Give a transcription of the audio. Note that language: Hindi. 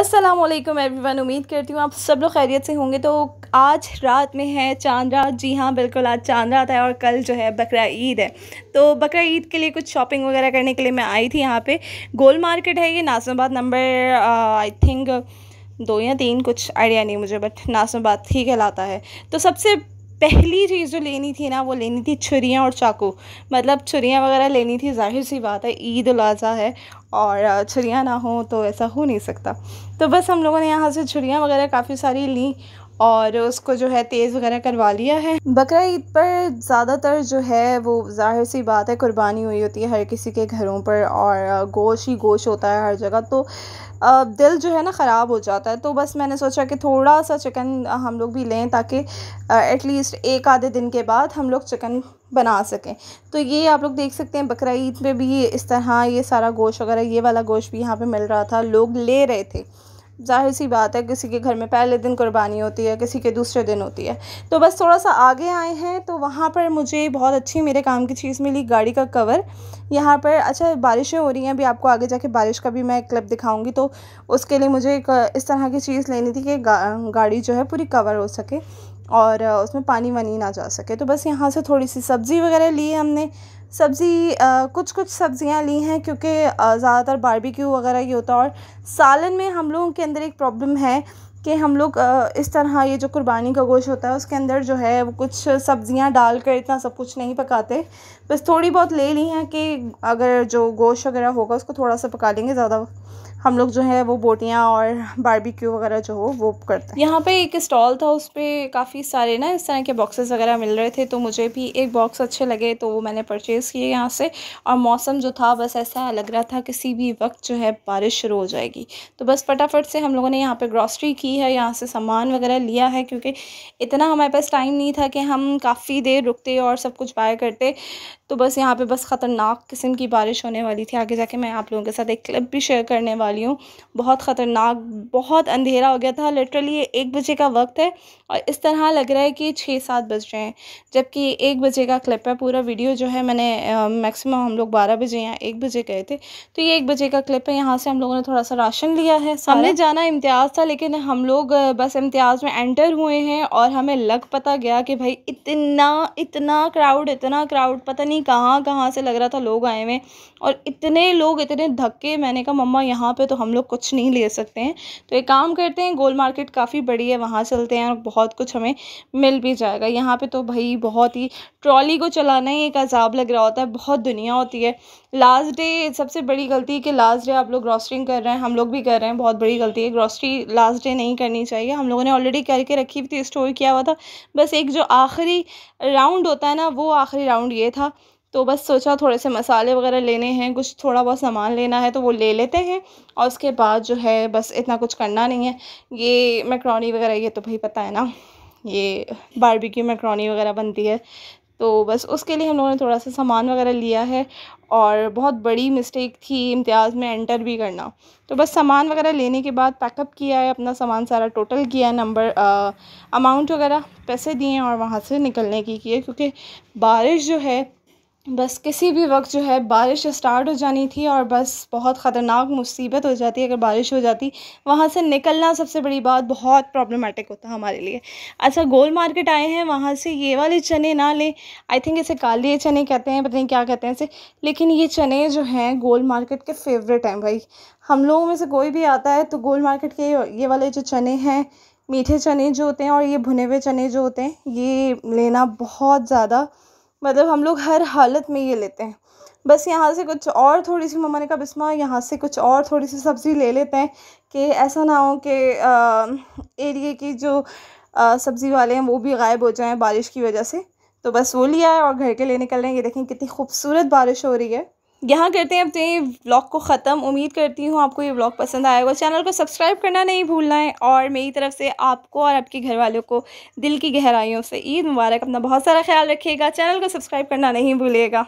असलम वन उम्मीद करती हूँ आप सब लोग खैरियत से होंगे तो आज रात में है चांद रात जी हाँ बिल्कुल आज चांद रात है और कल जो है बकरा ईद है तो बकरा ईद के लिए कुछ शॉपिंग वगैरह करने के लिए मैं आई थी यहाँ पे गोल मार्केट है ये नासमाबाद नंबर आई थिंक दो या तीन कुछ आइडिया नहीं मुझे बट नासमाबाद ही कहलाता है तो सबसे पहली चीज़ जो लेनी थी ना वो लेनी थी छुरियाँ और चाकू मतलब छुरियाँ वगैरह लेनी थी जाहिर सी बात है ईद उलाजा है और छुरियाँ ना हो तो ऐसा हो नहीं सकता तो बस हम लोगों ने यहाँ से छुरियाँ वगैरह काफ़ी सारी ली और उसको जो है तेज़ वगैरह करवा लिया है बकरा ईद पर ज़्यादातर जो है वो जाहिर सी बात है कुर्बानी हुई होती है हर किसी के घरों पर और गोश ही गोश होता है हर जगह तो दिल जो है ना ख़राब हो जाता है तो बस मैंने सोचा कि थोड़ा सा चिकन हम लोग भी लें ताकि एटलीस्ट एक आधे दिन के बाद हम लोग चिकन बना सकें तो ये आप लोग देख सकते हैं बकरा ईद में भी इस तरह ये सारा गोश वगैरह ये वाला गोश्त भी यहाँ पे मिल रहा था लोग ले रहे थे जाहिर सी बात है किसी के घर में पहले दिन कुर्बानी होती है किसी के दूसरे दिन होती है तो बस थोड़ा सा आगे आए हैं तो वहाँ पर मुझे बहुत अच्छी मेरे काम की चीज़ मिली गाड़ी का कवर यहाँ पर अच्छा बारिशें हो रही हैं अभी आपको आगे जाके बारिश का भी मैं क्लब दिखाऊंगी तो उसके लिए मुझे एक इस तरह की चीज़ लेनी थी कि गा, गाड़ी जो है पूरी कवर हो सके और उसमें पानी वानी ना जा सके तो बस यहाँ से थोड़ी सी सब्ज़ी वगैरह ली हमने सब्ज़ी कुछ कुछ सब्ज़ियाँ ली हैं क्योंकि ज़्यादातर बारबेक्यू वगैरह ये होता है और सालन में हम लोगों के अंदर एक प्रॉब्लम है कि हम लोग इस तरह ये जो कुर्बानी का गोश्त होता है उसके अंदर जो है वो कुछ सब्ज़ियाँ डाल कर इतना सब कुछ नहीं पकाते बस थोड़ी बहुत ले ली हैं कि अगर जो गोश्त वगैरह होगा उसको थोड़ा सा पका लेंगे ज़्यादा हम लोग जो है वो बोटियाँ और बारबेक्यू वगैरह जो हो वो करते हैं यहाँ पे एक स्टॉल था उस पर काफ़ी सारे ना इस तरह के बॉक्सेस वगैरह मिल रहे थे तो मुझे भी एक बॉक्स अच्छे लगे तो वो मैंने परचेज़ किए यहाँ से और मौसम जो था बस ऐसा लग रहा था किसी भी वक्त जो है बारिश शुरू हो जाएगी तो बस फटाफट से हम लोगों ने यहाँ पर ग्रॉसरी की है यहाँ से सामान वगैरह लिया है क्योंकि इतना हमारे पास टाइम नहीं था कि हम काफ़ी देर रुकते और सब कुछ बाय करते तो बस यहाँ पर बस ख़तरनाक किस्म की बारिश होने वाली थी आगे जाके मैं आप लोगों के साथ एक क्लिप भी शेयर करने वाली वाली हूँ बहुत ख़तरनाक बहुत अंधेरा हो गया था लिटरली एक बजे का वक्त है और इस तरह लग रहा है कि छः सात बज रहे हैं जबकि एक बजे का क्लिप है पूरा वीडियो जो है मैंने मैक्सिमम हम लोग बारह बजे या एक बजे गए थे तो ये एक बजे का क्लिप है यहाँ से हम लोगों ने थोड़ा सा राशन लिया है हमने जाना इम्तियाज़ था लेकिन हम लोग बस इम्तियाज़ में एंटर हुए हैं और हमें लग पता गया कि भाई इतना इतना क्राउड इतना क्राउड पता नहीं कहाँ कहाँ से लग रहा था लोग आए हुए और इतने लोग इतने धक्के मैंने कहा मम्मा यहाँ पे तो हम लोग कुछ नहीं ले सकते हैं तो एक काम करते हैं गोल मार्केट काफ़ी बड़ी है वहाँ चलते हैं और बहुत बहुत कुछ हमें मिल भी जाएगा यहाँ पे तो भाई बहुत ही ट्रॉली को चलाना ही एक अजाब लग रहा होता है बहुत दुनिया होती है लास्ट डे सबसे बड़ी गलती है कि लास्ट डे आप लोग ग्रॉसरिंग कर रहे हैं हम लोग भी कर रहे हैं बहुत बड़ी गलती है ग्रॉसरी लास्ट डे नहीं करनी चाहिए हम लोगों ने ऑलरेडी करके रखी हुई थी स्टोर किया हुआ था बस एक जो आखिरी राउंड होता है ना वो आखिरी राउंड ये था तो बस सोचा थोड़े से मसाले वगैरह लेने हैं कुछ थोड़ा बहुत सामान लेना है तो वो ले लेते हैं और उसके बाद जो है बस इतना कुछ करना नहीं है ये मैक्रोनी वगैरह ये तो भाई पता है ना ये बारबेक्यू मैक्रोनी वगैरह बनती है तो बस उसके लिए हम लोगों ने थोड़ा सा सामान वगैरह लिया है और बहुत बड़ी मिस्टेक थी इम्तियाज़ में एंटर भी करना तो बस सामान वगैरह लेने के बाद पैकअप किया है अपना सामान सारा टोटल किया है नंबर अमाउंट वगैरह पैसे दिए और वहाँ से निकलने की किए क्योंकि बारिश जो है बस किसी भी वक्त जो है बारिश स्टार्ट हो जानी थी और बस बहुत ख़तरनाक मुसीबत हो जाती अगर बारिश हो जाती वहाँ से निकलना सबसे बड़ी बात बहुत प्रॉब्लमेटिक होता हमारे लिए अच्छा गोल मार्केट आए हैं वहाँ से ये वाले चने ना लें आई थिंक इसे काले चने कहते हैं पता नहीं क्या कहते हैं इसे लेकिन ये चने जो हैं गोल मार्केट के फेवरेट हैं भाई हम लोगों में से कोई भी आता है तो गोल मार्केट के ये वाले जो चने हैं मीठे चने जो होते हैं और ये भुने हुए चने जो होते हैं ये लेना बहुत ज़्यादा मतलब हम लोग हर हालत में ये लेते हैं बस यहाँ से कुछ और थोड़ी सी मम्मा ने कहा बिस्मा यहाँ से कुछ और थोड़ी सी सब्ज़ी ले लेते हैं कि ऐसा ना हो कि एरिए की जो सब्ज़ी वाले हैं वो भी गायब हो जाएं बारिश की वजह से तो बस वो लिया है और घर के लिए निकल रहे हैं ये देखें कितनी खूबसूरत बारिश हो रही है यहाँ करते हैं अपने तो व्लॉग को ख़त्म उम्मीद करती हूँ आपको ये व्लॉग पसंद आया होगा चैनल को सब्सक्राइब करना नहीं भूलना है और मेरी तरफ से आपको और आपके घर वालों को दिल की गहराइयों से ईद मुबारक अपना बहुत सारा ख्याल रखिएगा चैनल को सब्सक्राइब करना नहीं भूलिएगा